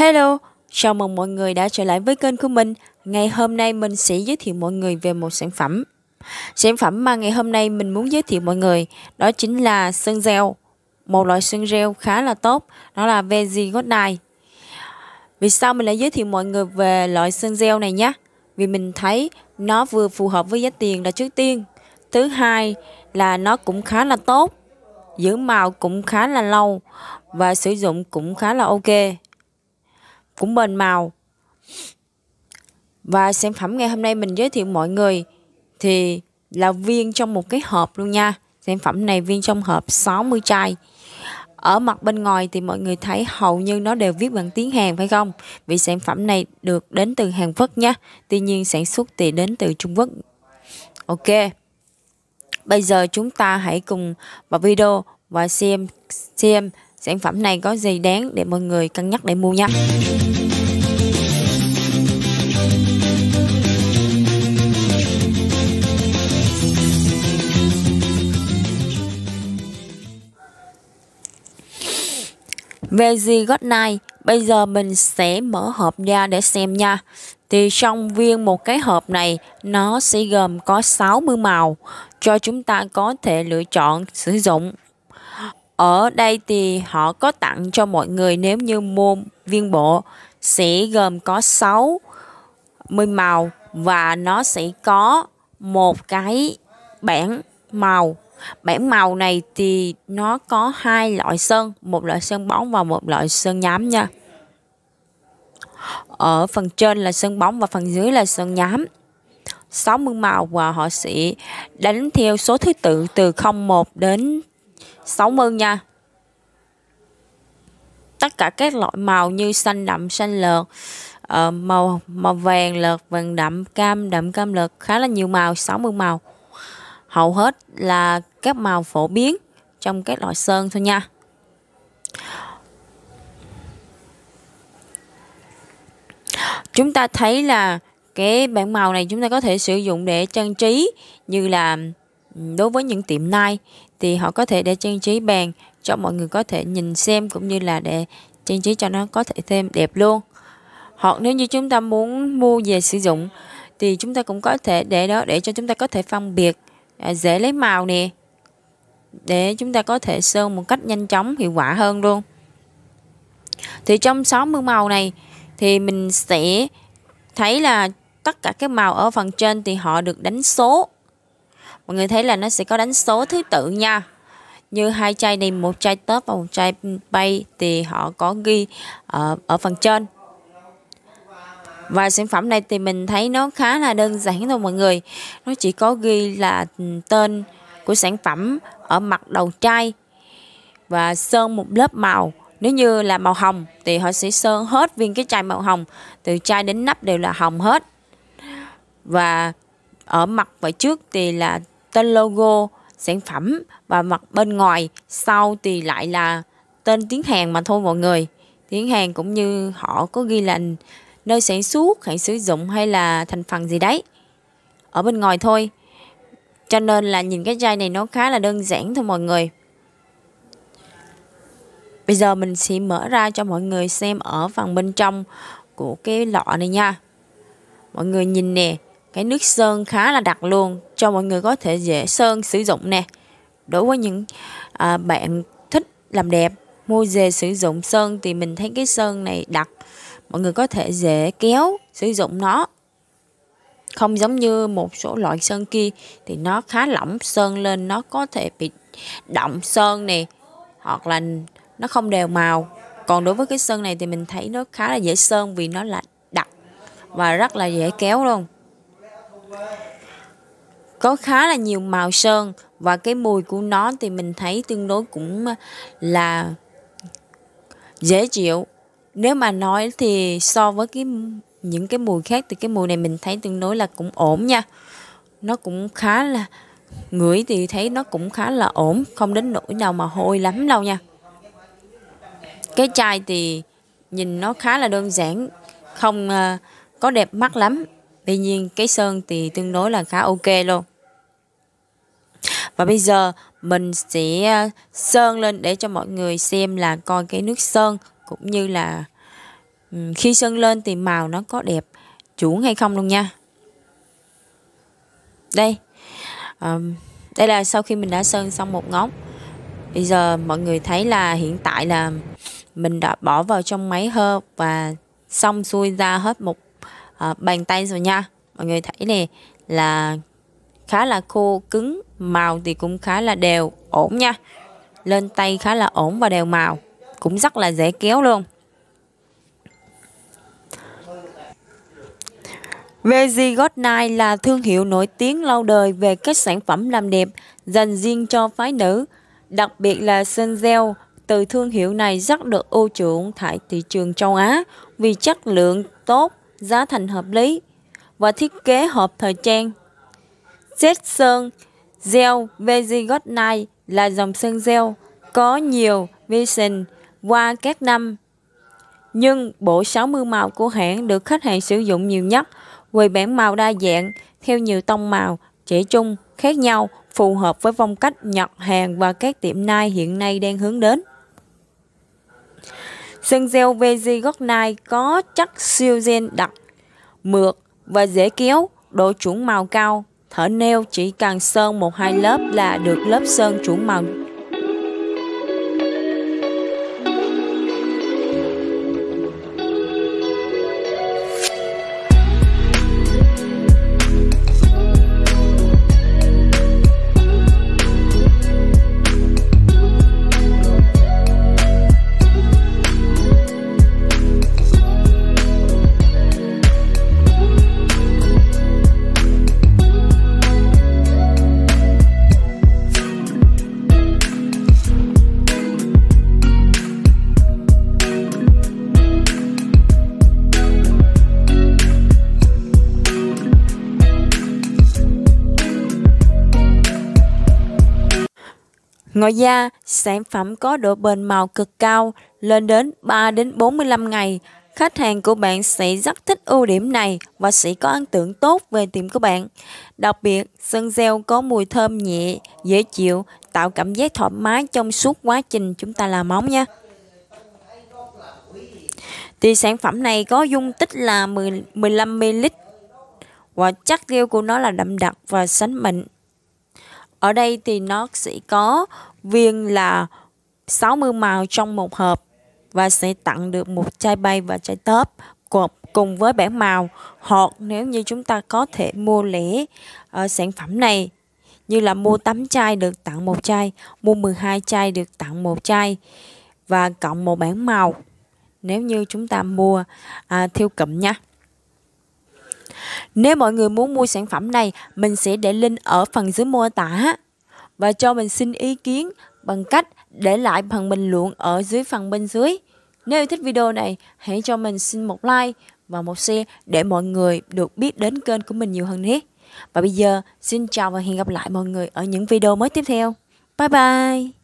Hello, chào mừng mọi người đã trở lại với kênh của mình. Ngày hôm nay mình sẽ giới thiệu mọi người về một sản phẩm. Sản phẩm mà ngày hôm nay mình muốn giới thiệu mọi người đó chính là sơn gel. Một loại sơn gel khá là tốt, đó là Veggie God Night. Vì sao mình lại giới thiệu mọi người về loại sơn gel này nhé? Vì mình thấy nó vừa phù hợp với giá tiền là trước tiên. Thứ hai là nó cũng khá là tốt, giữ màu cũng khá là lâu và sử dụng cũng khá là ok cũng bền màu. Và sản phẩm ngày hôm nay mình giới thiệu mọi người thì là viên trong một cái hộp luôn nha. Sản phẩm này viên trong hộp 60 chai. Ở mặt bên ngoài thì mọi người thấy hầu như nó đều viết bằng tiếng Hàn phải không? Vì sản phẩm này được đến từ Hàn Quốc nha. Tuy nhiên sản xuất thì đến từ Trung Quốc. Ok. Bây giờ chúng ta hãy cùng vào video và xem xem sản phẩm này có gì đáng để mọi người cân nhắc để mua nhé Về gì God này, bây giờ mình sẽ mở hộp ra để xem nha. Thì trong viên một cái hộp này, nó sẽ gồm có 60 màu cho chúng ta có thể lựa chọn sử dụng. Ở đây thì họ có tặng cho mọi người nếu như mua viên bộ sẽ gồm có 6 màu và nó sẽ có một cái bảng màu Bảng màu này thì nó có hai loại sơn, một loại sơn bóng và một loại sơn nhám nha. Ở phần trên là sơn bóng và phần dưới là sơn nhám. 60 màu và họ sẽ đánh theo số thứ tự từ 01 đến 60 nha. Tất cả các loại màu như xanh đậm, xanh lợt, ờ, màu màu vàng lợt, vàng đậm, cam đậm, cam lợt, khá là nhiều màu, 60 màu hầu hết là các màu phổ biến trong các loại sơn thôi nha chúng ta thấy là cái bảng màu này chúng ta có thể sử dụng để trang trí như là đối với những tiệm nai thì họ có thể để trang trí bàn cho mọi người có thể nhìn xem cũng như là để trang trí cho nó có thể thêm đẹp luôn hoặc nếu như chúng ta muốn mua về sử dụng thì chúng ta cũng có thể để đó để cho chúng ta có thể phân biệt À, dễ lấy màu nè để chúng ta có thể sơn một cách nhanh chóng hiệu quả hơn luôn thì trong 60 màu này thì mình sẽ thấy là tất cả các màu ở phần trên thì họ được đánh số mọi người thấy là nó sẽ có đánh số thứ tự nha như hai chai này một chai top và một chai bay thì họ có ghi ở, ờ, ở phần trên và sản phẩm này thì mình thấy nó khá là đơn giản thôi mọi người nó chỉ có ghi là ừ, tên của sản phẩm ở mặt đầu chai và sơn một lớp màu nếu như là màu hồng thì họ sẽ sơn hết viên cái chai màu hồng từ chai đến nắp đều là hồng hết và ở mặt vải trước thì là tên logo sản phẩm và mặt bên ngoài sau thì lại là tên tiếng Hàn mà thôi mọi người tiếng Hàn cũng như họ có ghi là nơi sản xuất, hãng sử dụng hay là thành phần gì đấy. Ở bên ngoài thôi. Cho nên là nhìn cái chai này nó khá là đơn giản thôi mọi người. Bây giờ mình sẽ mở ra cho mọi người xem ở phần bên trong của cái lọ này nha. Mọi người nhìn nè, cái nước sơn khá là đặc luôn cho mọi người có thể dễ sơn sử dụng nè. Đối với những à, bạn thích làm đẹp, mua về sử dụng sơn thì mình thấy cái sơn này đặc mọi người có thể dễ kéo sử dụng nó không giống như một số loại sơn kia thì nó khá lỏng sơn lên nó có thể bị động sơn nè hoặc là nó không đều màu còn đối với cái sơn này thì mình thấy nó khá là dễ sơn vì nó là đặc và rất là dễ kéo luôn có khá là nhiều màu sơn và cái mùi của nó thì mình thấy tương đối cũng là dễ chịu nếu mà nói thì so với cái những cái mùi khác thì cái mùi này mình thấy tương đối là cũng ổn nha nó cũng khá là ngửi thì thấy nó cũng khá là ổn không đến nỗi nào mà hôi lắm đâu nha cái chai thì nhìn nó khá là đơn giản không ờ, có đẹp mắt lắm tuy nhiên cái sơn thì tương đối là khá ok luôn và bây giờ mình sẽ ờ, sơn lên để cho mọi người xem là coi cái nước sơn cũng như là khi sơn lên thì màu nó có đẹp chuẩn hay không luôn nha đây à, đây là sau khi mình đã sơn xong một ngón bây giờ mọi người thấy là hiện tại là mình đã bỏ vào trong máy hơ và xong xuôi ra hết một à, bàn tay rồi nha mọi người thấy nè là khá là khô cứng màu thì cũng khá là đều ổn nha lên tay khá là ổn và đều màu cũng rất là dễ kéo luôn Visigoth Night là thương hiệu nổi tiếng lâu đời về các sản phẩm làm đẹp dành riêng cho phái nữ, đặc biệt là sơn gel từ thương hiệu này rất được ưu chuộng tại thị trường châu Á vì chất lượng tốt, giá thành hợp lý và thiết kế hợp thời trang. Set sơn gel Visigoth Night là dòng sơn gel có nhiều vision qua các năm. Nhưng bộ 60 màu của hãng được khách hàng sử dụng nhiều nhất với bản màu đa dạng theo nhiều tông màu, trẻ trung, khác nhau, phù hợp với phong cách Nhật, hàng và các tiệm nai hiện nay đang hướng đến. Sân gel VG gót nai có chất siêu gen đặc, mượt và dễ kéo, độ chuẩn màu cao. Thở nail chỉ cần sơn một hai lớp là được lớp sơn chuẩn màu Ngoài ra, sản phẩm có độ bền màu cực cao, lên đến 3 đến 45 ngày. Khách hàng của bạn sẽ rất thích ưu điểm này và sẽ có ấn tượng tốt về tiệm của bạn. Đặc biệt, sơn gel có mùi thơm nhẹ, dễ chịu, tạo cảm giác thoải mái trong suốt quá trình chúng ta làm móng nha. Thì sản phẩm này có dung tích là 10, 15ml và chất gel của nó là đậm đặc và sánh mịn. Ở đây thì nó sẽ có viên là 60 màu trong một hộp và sẽ tặng được một chai bay và chai tớp cùng với bảng màu hoặc nếu như chúng ta có thể mua lẻ uh, sản phẩm này như là mua 8 chai được tặng một chai, mua 12 chai được tặng một chai và cộng một bảng màu nếu như chúng ta mua à, uh, theo cụm nha. Nếu mọi người muốn mua sản phẩm này, mình sẽ để link ở phần dưới mô tả và cho mình xin ý kiến bằng cách để lại phần bình luận ở dưới phần bên dưới. Nếu yêu thích video này, hãy cho mình xin một like và một share để mọi người được biết đến kênh của mình nhiều hơn nhé. Và bây giờ, xin chào và hẹn gặp lại mọi người ở những video mới tiếp theo. Bye bye!